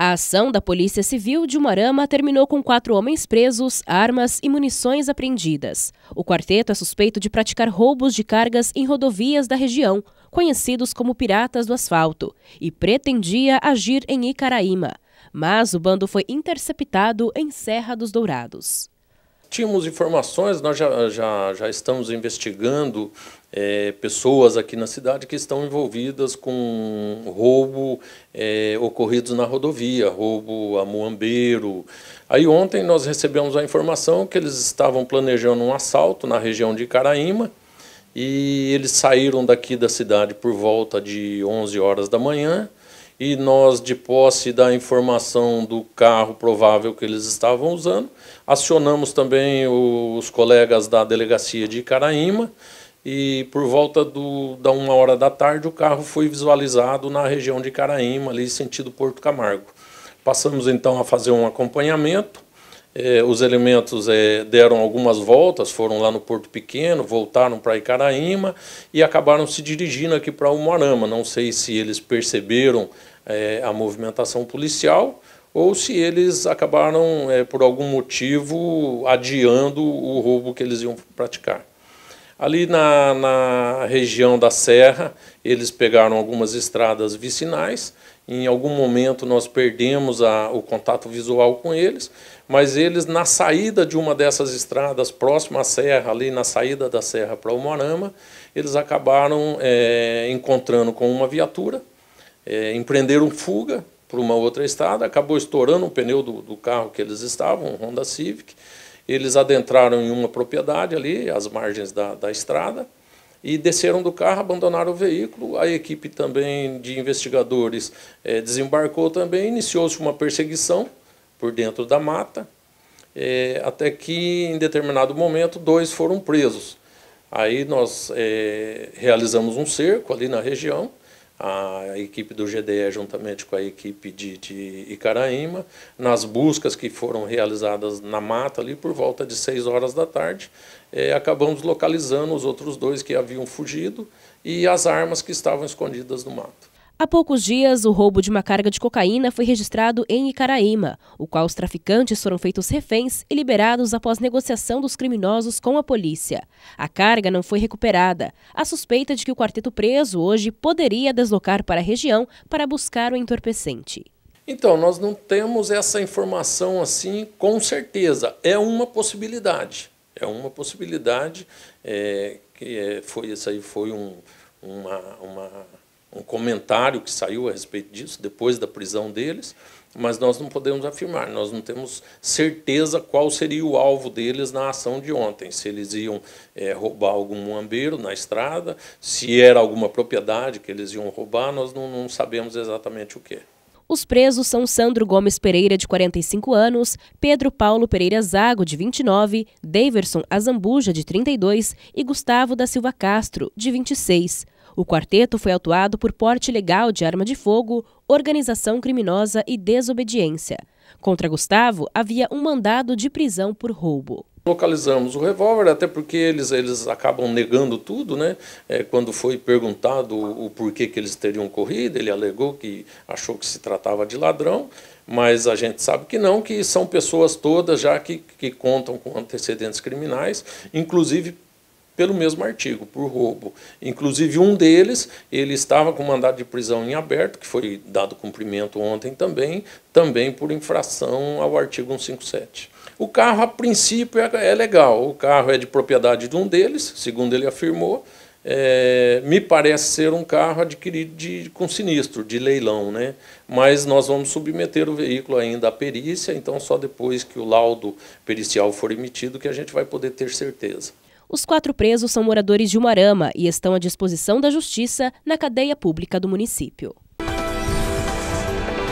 A ação da Polícia Civil de Umarama terminou com quatro homens presos, armas e munições apreendidas. O quarteto é suspeito de praticar roubos de cargas em rodovias da região, conhecidos como piratas do asfalto, e pretendia agir em Icaraíma. Mas o bando foi interceptado em Serra dos Dourados tínhamos informações, nós já, já, já estamos investigando é, pessoas aqui na cidade que estão envolvidas com roubo é, ocorridos na rodovia, roubo a muambeiro. Aí ontem nós recebemos a informação que eles estavam planejando um assalto na região de Caraíma e eles saíram daqui da cidade por volta de 11 horas da manhã e nós, de posse da informação do carro provável que eles estavam usando, acionamos também os colegas da delegacia de Icaraíma e por volta do, da uma hora da tarde o carro foi visualizado na região de Icaraíma, ali sentido Porto Camargo. Passamos então a fazer um acompanhamento é, os elementos é, eh, deram algumas voltas, foram lá no Porto Pequeno, voltaram para Icaraíma e acabaram se dirigindo aqui para Umuarama. Não sei se eles perceberam é, a movimentação policial ou se eles acabaram, por algum motivo, adiando o roubo que eles iam praticar. Ali na, na região da Serra, eles pegaram algumas estradas vicinais. Em algum momento nós perdemos a, o contato visual com eles, mas eles, na saída de uma dessas estradas, próxima à serra, ali na saída da serra para o Morama, eles acabaram é, encontrando com uma viatura, é, empreenderam fuga para uma outra estrada, acabou estourando o pneu do, do carro que eles estavam, um Honda Civic, eles adentraram em uma propriedade ali, às margens da, da estrada, e desceram do carro, abandonaram o veículo. A equipe também de investigadores é, desembarcou também, iniciou-se uma perseguição por dentro da mata, é, até que em determinado momento dois foram presos. Aí nós é, realizamos um cerco ali na região a equipe do GDE juntamente com a equipe de, de Icaraíma, nas buscas que foram realizadas na mata ali por volta de 6 horas da tarde, é, acabamos localizando os outros dois que haviam fugido e as armas que estavam escondidas no mato. Há poucos dias, o roubo de uma carga de cocaína foi registrado em Icaraíma, o qual os traficantes foram feitos reféns e liberados após negociação dos criminosos com a polícia. A carga não foi recuperada. A suspeita de que o quarteto preso hoje poderia deslocar para a região para buscar o entorpecente. Então, nós não temos essa informação assim com certeza. É uma possibilidade. É uma possibilidade é, que é, foi, isso aí foi um, uma, uma um comentário que saiu a respeito disso, depois da prisão deles, mas nós não podemos afirmar, nós não temos certeza qual seria o alvo deles na ação de ontem, se eles iam é, roubar algum ambeiro na estrada, se era alguma propriedade que eles iam roubar, nós não, não sabemos exatamente o que. Os presos são Sandro Gomes Pereira, de 45 anos, Pedro Paulo Pereira Zago, de 29, Daverson Azambuja, de 32 e Gustavo da Silva Castro, de 26. O quarteto foi autuado por porte ilegal de arma de fogo, organização criminosa e desobediência. Contra Gustavo, havia um mandado de prisão por roubo. Localizamos o revólver, até porque eles, eles acabam negando tudo, né? É, quando foi perguntado o, o, porquê que eles teriam corrido, ele alegou que achou que se tratava de ladrão, mas a gente sabe que não, que são pessoas todas já que, que contam com antecedentes criminais, inclusive pelo mesmo artigo, por roubo. Inclusive, um deles, ele estava com mandado de prisão em aberto, que foi dado cumprimento ontem também, também por infração ao artigo 157. O carro, a princípio, é, é legal. O carro é de propriedade de um deles, segundo ele afirmou. É, me parece ser um carro adquirido de, com sinistro, de leilão, né? mas nós vamos submeter o veículo ainda à perícia, então só depois que o laudo pericial for emitido que a gente vai poder ter certeza. Os quatro presos são moradores de Umarama e estão à disposição da Justiça na cadeia pública do município.